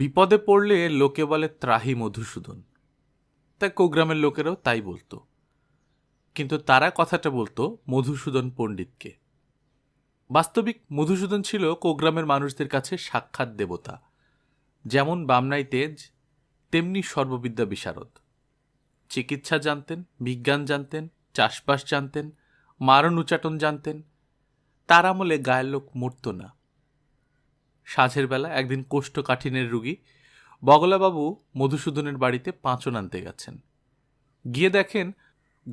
বিপদে পড়লে লোকে বলে ত্রাহি মধুসূদন তাই কোগ্রামের লোকেরাও তাই বলতো কিন্তু তারা কথাটা বলতো মধুসূদন পণ্ডিতকে বাস্তবিক মধুসূদন ছিল কোগ্রামের মানুষদের কাছে সাক্ষাৎ দেবতা যেমন বামনাই তেজ তেমনি সর্ববিদ্যা বিশারদ চিকিৎসা জানতেন বিজ্ঞান জানতেন চাষবাস জানতেন মারণ উচাটন জানতেন তার আমলে গায়ের লোক মরত না সাঁঝের বেলা একদিন কোষ্ঠকাঠিনের রুগী বগলাবাবু মধুসূদনের বাড়িতে পাঁচন আনতে গেছেন গিয়ে দেখেন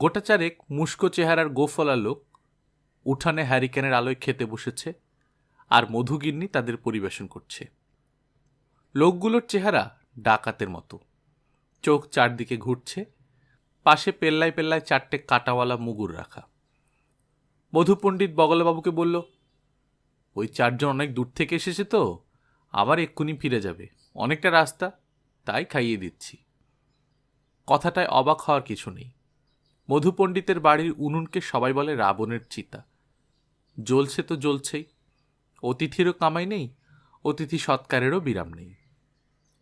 গোটা চারেক মুস্কো চেহারার গোফলা লোক উঠানে হ্যারিকেনের আলোয় খেতে বসেছে আর মধুগিন্নি তাদের পরিবেশন করছে লোকগুলোর চেহারা ডাকাতের মতো চোখ চারদিকে ঘুরছে পাশে পেল্লায় পেল্লায় চারটে কাটাওয়ালা মুগুর রাখা মধুপণ্ডিত বগলাবাবুকে বলল ওই চারজন অনেক দূর থেকে এসেছে তো আবার এক্ষুনি ফিরে যাবে অনেকটা রাস্তা তাই খাইয়ে দিচ্ছি কথাটায় অবাক হওয়ার কিছু নেই মধুপণ্ডিতের বাড়ির উনুনকে সবাই বলে রাবণের চিতা জ্বলছে তো জ্বলছেই অতিথিরও কামাই নেই অতিথি সৎকারেরও বিরাম নেই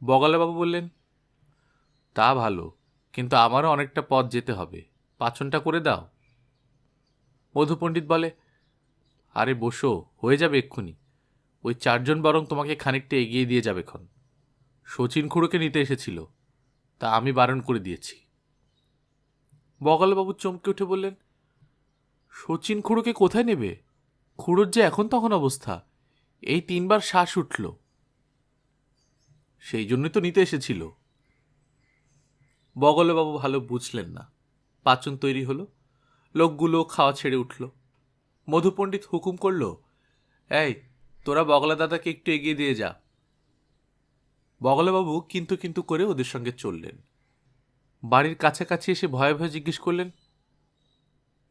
বগলাবাবু বললেন তা ভালো কিন্তু আমারও অনেকটা পথ যেতে হবে পাচনটা করে দাও মধুপণ্ডিত বলে আরে বসো হয়ে যাবে এক্ষুনি ওই চারজন বরং তোমাকে খানিকটা এগিয়ে দিয়ে যাবে এখন শচীন খুঁড়োকে নিতে এসেছিল তা আমি বারণ করে দিয়েছি বগালবাবু চমকে উঠে বললেন শচীন খুঁড়োকে কোথায় নেবে খুঁড়োর যে এখন তখন অবস্থা এই তিনবার শ্বাস উঠল সেই জন্যই তো নিতে এসেছিল বগলবাবু ভালো বুঝলেন না পাচন তৈরি হলো লোকগুলো খাওয়া ছেড়ে উঠলো মধুপণ্ডিত হুকুম করল এই তোরা বগলা দাদাকে একটু এগিয়ে দিয়ে যা বগলাবাবু কিন্তু কিন্তু করে ওদের সঙ্গে চললেন বাড়ির কাছাকাছি এসে ভয়ে ভয়ে জিজ্ঞেস করলেন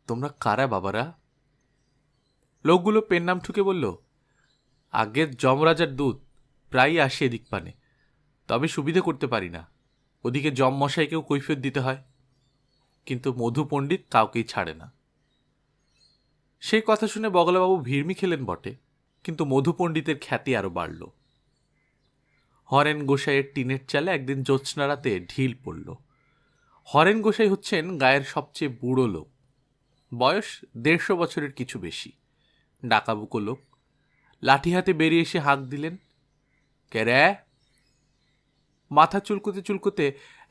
তোমরা কারা বাবারা লোকগুলো পেন নাম ঠুকে বলল আগের যমরাজার দূত প্রায়ই আসে এদিক পানে তবে সুবিধে করতে পারি না ওদিকে যম মশাইকেও কৈফিয়ত দিতে হয় কিন্তু মধু পণ্ডিত কাউকেই ছাড়ে না সেই কথা শুনে বগলাবাবু ভিড়মি খেলেন বটে কিন্তু মধুপণ্ডিতের খ্যাতি আরও বাড়ল হরেন গোসাইয়ের টিনের চালে একদিন জ্যোৎস্না রাতে ঢিল পড়ল হরেন গোসাই হচ্ছেন গায়ের সবচেয়ে বুড়ো লোক বয়স দেড়শো বছরের কিছু বেশি ডাকাবুকো লোক লাঠি হাতে বেরিয়ে এসে হাঁক দিলেন ক্যারে মাথা চুলকুতে চুলকুতে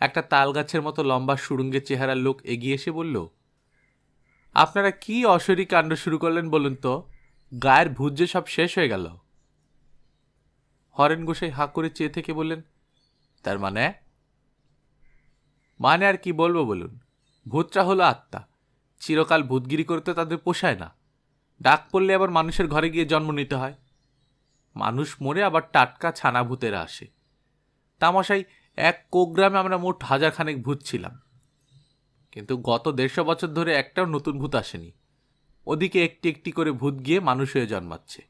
একটা তাল গাছের মতো লম্বা সুরুঙ্গের চেহারার লোক এগিয়ে এসে বলল আপনারা কি অশরী কাণ্ড শুরু করলেন বলুন তো গায়ের ভূত যে সব শেষ হয়ে গেল হরেন গোসাই হাঁ করে চেয়ে থেকে বললেন তার মানে মানে আর কি বলবো বলুন ভূতরা হলো আত্মা চিরকাল ভূতগিরি করতে তাদের পোষায় না ডাক পড়লে আবার মানুষের ঘরে গিয়ে জন্ম নিতে হয় মানুষ মরে আবার টাটকা ছানা ভূতেরা আসে তামশাই এক কোগ্রামে আমরা মোট হাজারখানেক ভূত ছিলাম কিন্তু গত দেড়শো বছর ধরে একটাও নতুন ভূত আসেনি ওদিকে একটি একটি করে ভূত গিয়ে মানুষ হয়ে জন্মাচ্ছে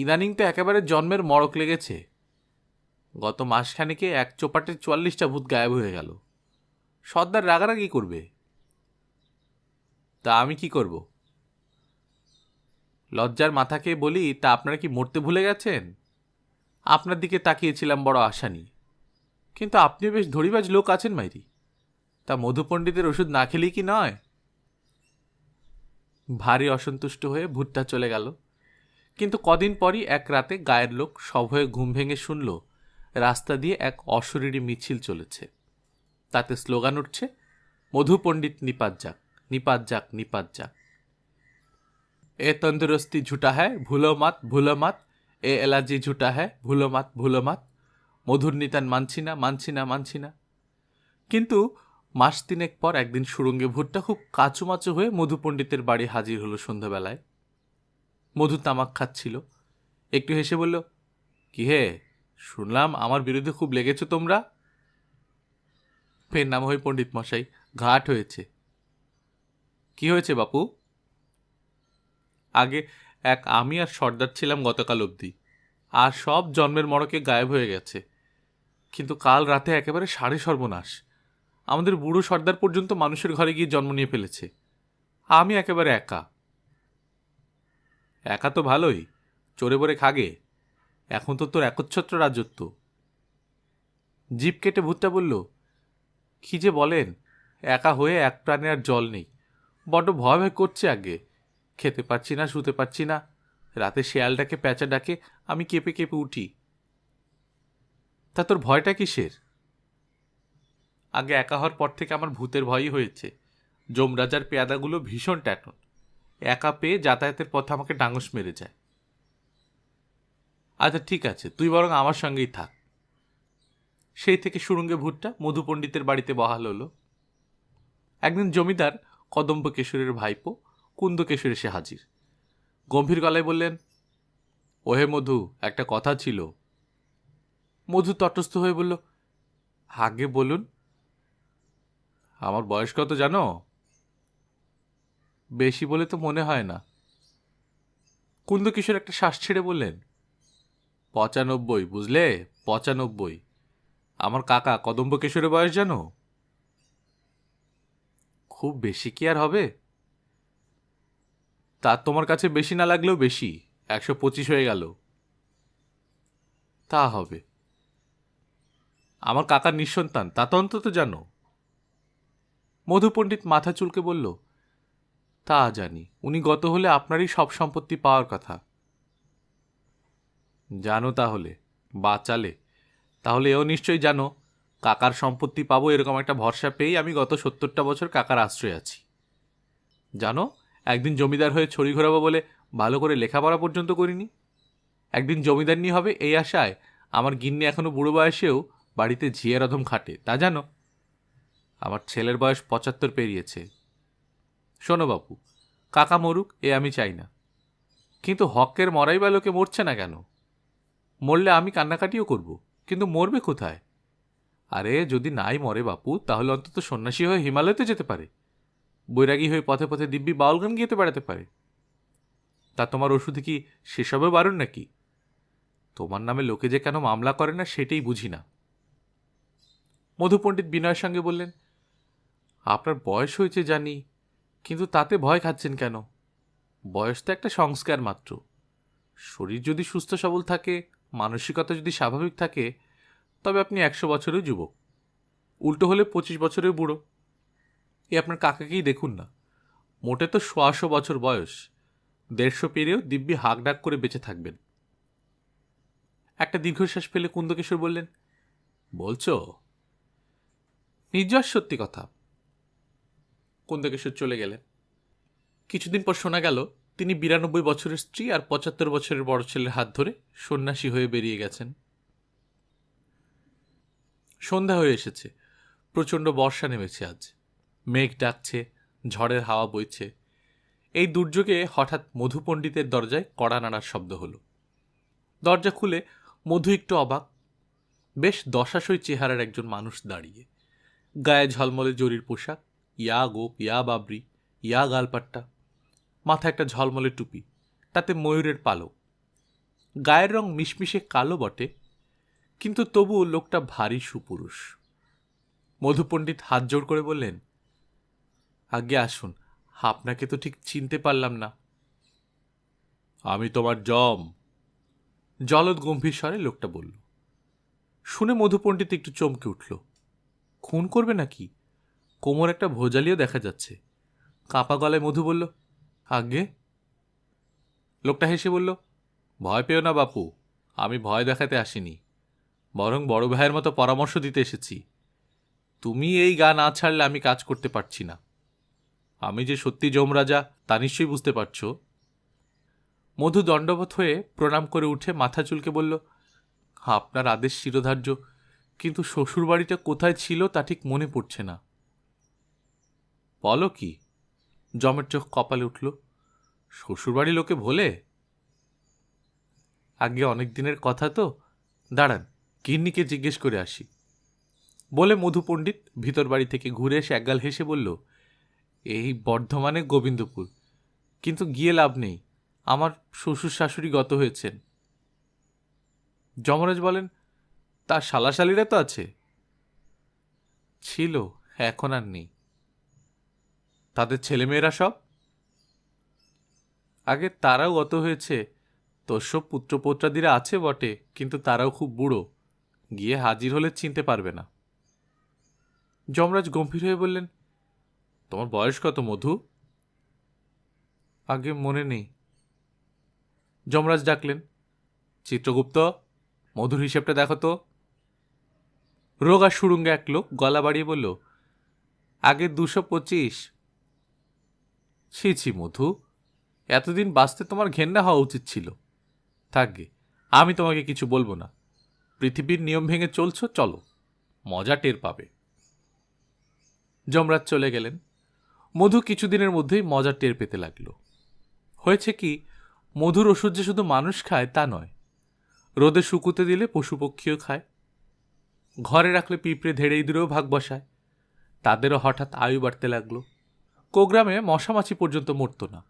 ইদানিং তো একেবারে জন্মের মড়ক লেগেছে গত মাসখানেকে এক চোপাটে চুয়াল্লিশটা ভূত গায়েব হয়ে গেল সর্দার রাগারাগি করবে তা আমি কি করব লজ্জার মাথাকে বলি তা আপনারা কি মরতে ভুলে গেছেন আপনার দিকে তাকিয়েছিলাম বড় আশা নিয়ে কিন্তু আপনি বেশ ধরিবাজ লোক আছেন মাইরি তা মধুপণ্ডিতের ওষুধ না খেলেই কি নয় ভারী অসন্তুষ্ট হয়ে ভুট্টা চলে গেল কিন্তু কদিন পরই এক রাতে গায়ের লোক সভয়ে ঘুম ভেঙে শুনল রাস্তা দিয়ে এক অশরীরী মিছিল চলেছে তাতে স্লোগান উঠছে মধু পণ্ডিত নিপাত যাক নিপাত যাক নিপাত যাক এ তন্দুরস্তি ঝুটা হ্যায় ভুলো মাত ভুলো মাত এ এলার্জি ঝুটা হ্যায় ভুলো মাত ভুলো মাত মধুর নিতান মানছি না মানছি না মানছি না কিন্তু মাস তিনেক পর একদিন সুরঙ্গে ভুট্টা খুব কাঁচুমাচু হয়ে মধু পণ্ডিতের বাড়ি হাজির হলো সন্ধ্যাবেলায় মধু তামাক খাচ্ছিল একটু হেসে বলল কি হে শুনলাম আমার বিরুদ্ধে খুব লেগেছো তোমরা ফের নাম হয়ে পণ্ডিত মশাই ঘাট হয়েছে কি হয়েছে বাপু আগে এক আমি আর সর্দার ছিলাম গতকাল অবধি আর সব জন্মের মরকে গায়েব হয়ে গেছে কিন্তু কাল রাতে একেবারে সাড়ে সর্বনাশ আমাদের বুড়ো সর্দার পর্যন্ত মানুষের ঘরে গিয়ে জন্ম নিয়ে ফেলেছে আমি একেবারে একা একা তো ভালোই চোরে বরে খাগে এখন তো তোর একচ্ছত্র রাজত্ব জিপ কেটে ভূতটা বলল কি যে বলেন একা হয়ে এক প্রাণে আর জল নেই বড্ড ভয় ভয় করছে আগে খেতে পাচ্ছি না শুতে পাচ্ছি না রাতে শেয়াল ডাকে প্যাঁচা ডাকে আমি কেঁপে কেঁপে উঠি তা তোর ভয়টা কিসের আগে একা হওয়ার পর থেকে আমার ভূতের ভয়ই হয়েছে যমরাজার পেয়াদাগুলো ভীষণ ট্যাটন একা পেয়ে যাতায়াতের পথে আমাকে ডাঙস মেরে যায় আচ্ছা ঠিক আছে তুই বরং আমার সঙ্গেই থাক সেই থেকে সুরঙ্গে ভুট্টা মধু পণ্ডিতের বাড়িতে বহাল হলো একদিন জমিদার কদম্ব কেশরের ভাইপো কুন্দ কেশর এসে হাজির গম্ভীর গলায় বললেন ওহে মধু একটা কথা ছিল মধু তটস্থ হয়ে বলল আগে বলুন আমার বয়স কত জানো বেশি বলে তো মনে হয় না কুন্দ কিশোর একটা শ্বাস ছেড়ে বললেন পঁচানব্বই বুঝলে পঁচানব্বই আমার কাকা কদম্ব কিশোরের বয়স জানো খুব বেশি কি আর হবে তার তোমার কাছে বেশি না লাগলেও বেশি একশো পঁচিশ হয়ে গেল তা হবে আমার কাকার নিঃসন্তান তা তো অন্তত জানো মধুপণ্ডিত মাথা চুলকে বলল তা জানি উনি গত হলে আপনারই সব সম্পত্তি পাওয়ার কথা জানো তাহলে বাঁচালে তাহলে এও নিশ্চয়ই জানো কাকার সম্পত্তি পাবো এরকম একটা ভরসা পেয়েই আমি গত সত্তরটা বছর কাকার আশ্রয় আছি জানো একদিন জমিদার হয়ে ছড়ি ঘোরাবো বলে ভালো করে লেখাপড়া পর্যন্ত করিনি একদিন জমিদার নিয়ে হবে এই আশায় আমার গিন্নি এখনও বুড়ো বয়সেও বাড়িতে ঝিয়ে রধম খাটে তা জানো আমার ছেলের বয়স পঁচাত্তর পেরিয়েছে শোনো বাপু কাকা মরুক এ আমি চাই না কিন্তু হকের মরাই বা লোকে মরছে না কেন মরলে আমি কান্নাকাটিও করব কিন্তু মরবে কোথায় আরে যদি নাই মরে বাপু তাহলে অন্তত সন্ন্যাসী হয়ে হিমালয়তে যেতে পারে বৈরাগী হয়ে পথে পথে দিব্যি বাউলগান গিয়েতে বেড়াতে পারে তা তোমার ওষুধে কি সেসবে বারণ নাকি তোমার নামে লোকে যে কেন মামলা করে না সেটাই বুঝি না মধুপণ্ডিত বিনয়ের সঙ্গে বললেন আপনার বয়স হয়েছে জানি কিন্তু তাতে ভয় খাচ্ছেন কেন বয়স তো একটা সংস্কার মাত্র শরীর যদি সুস্থ সবল থাকে মানসিকতা যদি স্বাভাবিক থাকে তবে আপনি একশো বছরেও যুবক উল্টো হলে পঁচিশ বছরেও বুড়ো এ আপনার কাকাকেই দেখুন না মোটে তো সোয়াশো বছর বয়স দেড়শো পেরেও দিব্যি ডাক করে বেঁচে থাকবেন একটা দীর্ঘশ্বাস ফেলে কুন্দকিশোর বললেন বলছো নির্জস সত্যি কথা সে চলে গেলেন কিছুদিন পর শোনা গেল তিনি বিরানব্বই বছরের স্ত্রী আর পঁচাত্তর বছরের বড় ছেলের হাত ধরে সন্ন্যাসী হয়ে বেরিয়ে গেছেন সন্ধ্যা হয়ে এসেছে প্রচণ্ড বর্ষা নেমেছে আজ মেঘ ডাকছে ঝড়ের হাওয়া বইছে এই দুর্যোগে হঠাৎ মধু পণ্ডিতের দরজায় কড়া নাড়ার শব্দ হলো দরজা খুলে মধু একটু অবাক বেশ দশাশই চেহারার একজন মানুষ দাঁড়িয়ে গায়ে ঝলমলে জরির পোশাক ইয়া গোপ ইয়া বাবরি ইয়া গালপাট্টা মাথায় একটা ঝলমলে টুপি তাতে ময়ূরের পালক গায়ের রং মিশমিশে কালো বটে কিন্তু তবুও লোকটা ভারী সুপুরুষ মধুপণ্ডিত হাত জোর করে বললেন আগে আসুন আপনাকে তো ঠিক চিনতে পারলাম না আমি তোমার জম জলদ গম্ভীর স্বরে লোকটা বলল শুনে মধুপণ্ডিত একটু চমকে উঠল খুন করবে নাকি কোমর একটা ভোজালিও দেখা যাচ্ছে কাঁপা গলায় মধু বলল আগে লোকটা হেসে বলল ভয় পেও না বাপু আমি ভয় দেখাতে আসিনি বরং বড় ভাইয়ের মতো পরামর্শ দিতে এসেছি তুমি এই গা না ছাড়লে আমি কাজ করতে পারছি না আমি যে সত্যি যমরাজা তা নিশ্চয়ই বুঝতে পারছো মধু দণ্ডবোধ হয়ে প্রণাম করে উঠে মাথা চুলকে বলল আপনার আদেশ শিরোধার্য কিন্তু শ্বশুরবাড়িটা কোথায় ছিল তা ঠিক মনে পড়ছে না বলো কি জমের চোখ কপালে উঠল শ্বশুরবাড়ি লোকে ভোলে আগে অনেক দিনের কথা তো দাঁড়ান কিন্নিকে জিজ্ঞেস করে আসি বলে মধু পণ্ডিত ভিতর বাড়ি থেকে ঘুরে এসে একগাল হেসে বলল এই বর্ধমানে গোবিন্দপুর কিন্তু গিয়ে লাভ নেই আমার শ্বশুর শাশুড়ি গত হয়েছেন যমরাজ বলেন তার শালাশালিরা তো আছে ছিল এখন আর নেই তাদের ছেলেমেয়েরা সব আগে তারাও অত হয়েছে তোর সব পুত্রপৌত্রাদিরা আছে বটে কিন্তু তারাও খুব বুড়ো গিয়ে হাজির হলে চিনতে পারবে না যমরাজ গম্ভীর হয়ে বললেন তোমার বয়স কত মধু আগে মনে নেই যমরাজ ডাকলেন চিত্রগুপ্ত মধুর হিসেবটা দেখো তো রোগা সুরুঙ্গে এক লোক গলা বাড়িয়ে বলল আগে দুশো পঁচিশ ছি মধু এতদিন বাঁচতে তোমার ঘেন্না হওয়া উচিত ছিল থাকবে আমি তোমাকে কিছু বলবো না পৃথিবীর নিয়ম ভেঙে চলছ চলো মজা টের পাবে যমরাজ চলে গেলেন মধু কিছুদিনের মধ্যেই মজা টের পেতে লাগলো হয়েছে কি মধুর ওষুধ যে শুধু মানুষ খায় তা নয় রোদে শুকুতে দিলে পশু পক্ষীও খায় ঘরে রাখলে পিঁপড়ে ধেড়ে ইঁদুরেও ভাগ বসায় তাদেরও হঠাৎ আয়ু বাড়তে লাগলো কোগ্রামে মশামাছি পর্যন্ত মরত না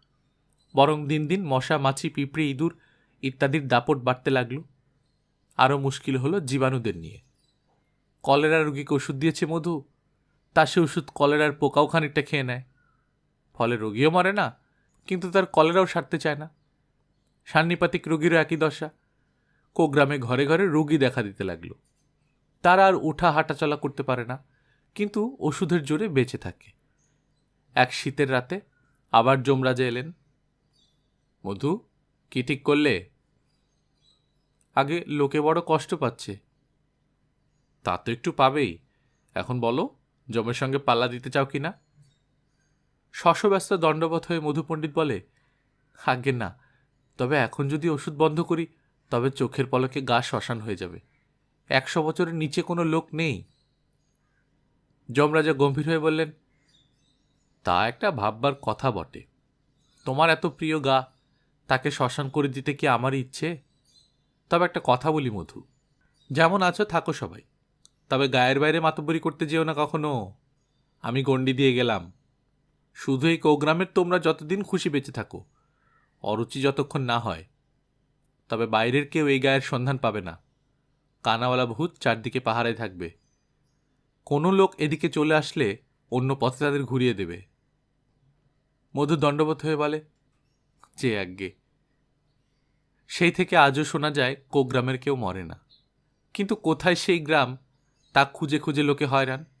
বরং দিন দিন মশা মাছি পিঁপড়ি ইঁদুর ইত্যাদির দাপট বাড়তে লাগল আরও মুশকিল হলো জীবাণুদের নিয়ে কলেরা রোগীকে ওষুধ দিয়েছে মধু তা সে ওষুধ কলেরার পোকাও খানিকটা খেয়ে নেয় ফলে রোগীও মরে না কিন্তু তার কলেরাও সারতে চায় না সান্নিপাতিক রোগীরও একই দশা কোগ্রামে ঘরে ঘরে রোগী দেখা দিতে লাগলো তারা আর ওঠা হাঁটাচলা করতে পারে না কিন্তু ওষুধের জোরে বেঁচে থাকে এক শীতের রাতে আবার যমরাজে এলেন মধু কি ঠিক করলে আগে লোকে বড় কষ্ট পাচ্ছে তা তো একটু পাবেই এখন বলো যমের সঙ্গে পাল্লা দিতে চাও কি না শশব্যস্ত দণ্ডপথ হয়ে মধু পণ্ডিত বলে আগে না তবে এখন যদি ওষুধ বন্ধ করি তবে চোখের পলকে গা শ্মশান হয়ে যাবে একশো বছরের নিচে কোনো লোক নেই যমরাজা গম্ভীর হয়ে বললেন তা একটা ভাববার কথা বটে তোমার এত প্রিয় গা তাকে শ্মশান করে দিতে কি আমার ইচ্ছে তবে একটা কথা বলি মধু যেমন আছো থাকো সবাই তবে গায়ের বাইরে মাতব্বরি করতে যেও না কখনো আমি গণ্ডি দিয়ে গেলাম শুধু এই কোগ্রামের তোমরা যতদিন খুশি বেঁচে থাকো অরুচি যতক্ষণ না হয় তবে বাইরের কেউ এই গায়ের সন্ধান পাবে না কানাওয়ালা ভূত চারদিকে পাহাড়ে থাকবে কোনো লোক এদিকে চলে আসলে অন্য পথে তাদের ঘুরিয়ে দেবে মধু দণ্ডবোধ হয়ে বলে যে আজ্ঞে সেই থেকে আজও শোনা যায় কোগ্রামের কেউ মরে না কিন্তু কোথায় সেই গ্রাম তা খুঁজে খুঁজে লোকে হয়রান